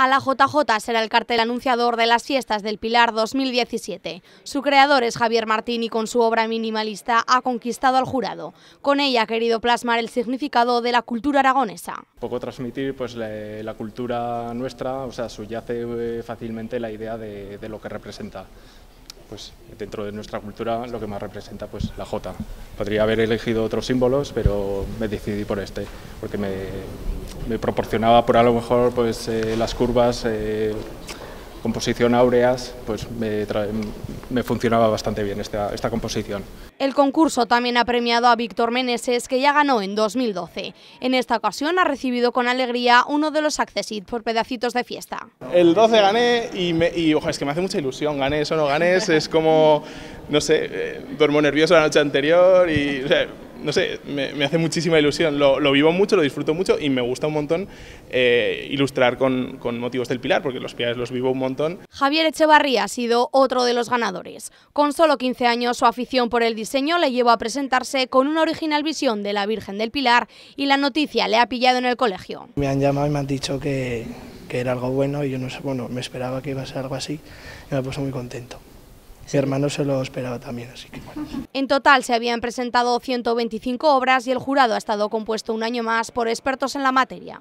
A la JJ será el cartel anunciador de las fiestas del Pilar 2017. Su creador es Javier Martín y con su obra minimalista ha conquistado al jurado. Con ella ha querido plasmar el significado de la cultura aragonesa. poco transmitir pues, la, cultura nuestra, o sea, subyace eh, fácilmente la idea de, lo que representa pues dentro de nuestra cultura lo que más representa pues la J. Podría haber elegido otros símbolos, pero me decidí por este, porque me, me proporcionaba por a lo mejor pues, eh, las curvas eh, composición áureas, pues me, funcionaba bastante bien esta, esta composición. El concurso también ha premiado a Víctor Meneses, que ya ganó en 2012. En esta ocasión ha recibido con alegría uno de los accesit por pedacitos de fiesta. El 12 gané y, me, ojo, es que me hace mucha ilusión, gané o no ganes, es como, no sé, eh, duermo nervioso la noche anterior y no sé, me, hace muchísima ilusión. Lo, vivo mucho, lo disfruto mucho y me gusta un montón eh, ilustrar con, motivos del Pilar, porque los pilares los vivo un montón. Javier Echevarría ha sido otro de los ganadores. Con solo 15 años, su afición por el diseño le llevó a presentarse con una original visión de la Virgen del Pilar y la noticia le ha pillado en el colegio. Me han llamado y me han dicho que, que era algo bueno y yo no sé, bueno, me esperaba que iba a ser algo así y me he puesto muy contento mi hermano se lo esperaba también, así que bueno. En total se habían presentado 125 obras y el jurado ha estado compuesto un año más por expertos en la materia.